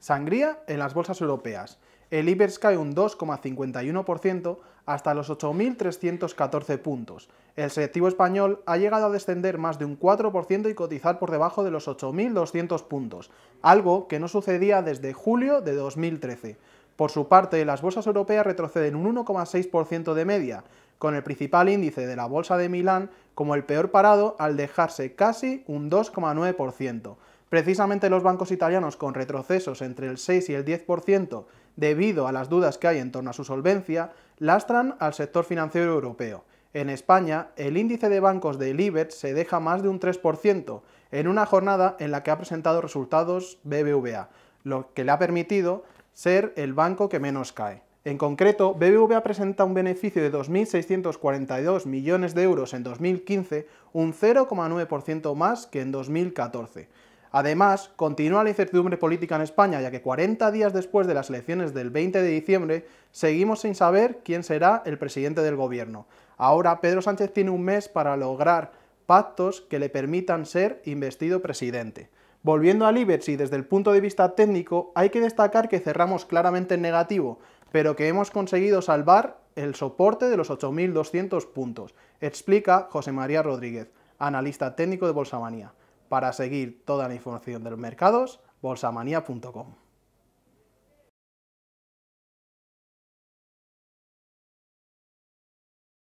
Sangría en las bolsas europeas. El IBEX cae un 2,51% hasta los 8.314 puntos. El selectivo español ha llegado a descender más de un 4% y cotizar por debajo de los 8.200 puntos, algo que no sucedía desde julio de 2013. Por su parte, las bolsas europeas retroceden un 1,6% de media, con el principal índice de la Bolsa de Milán como el peor parado al dejarse casi un 2,9%. Precisamente los bancos italianos con retrocesos entre el 6 y el 10% debido a las dudas que hay en torno a su solvencia, lastran al sector financiero europeo. En España, el índice de bancos del IBEX se deja más de un 3% en una jornada en la que ha presentado resultados BBVA, lo que le ha permitido ser el banco que menos cae. En concreto, BBVA presenta un beneficio de 2.642 millones de euros en 2015, un 0,9% más que en 2014. Además, continúa la incertidumbre política en España, ya que 40 días después de las elecciones del 20 de diciembre, seguimos sin saber quién será el presidente del gobierno. Ahora, Pedro Sánchez tiene un mes para lograr pactos que le permitan ser investido presidente. Volviendo a Liberty, desde el punto de vista técnico, hay que destacar que cerramos claramente en negativo, pero que hemos conseguido salvar el soporte de los 8.200 puntos, explica José María Rodríguez, analista técnico de Bolsamanía. Para seguir toda la información de los mercados, bolsamanía.com.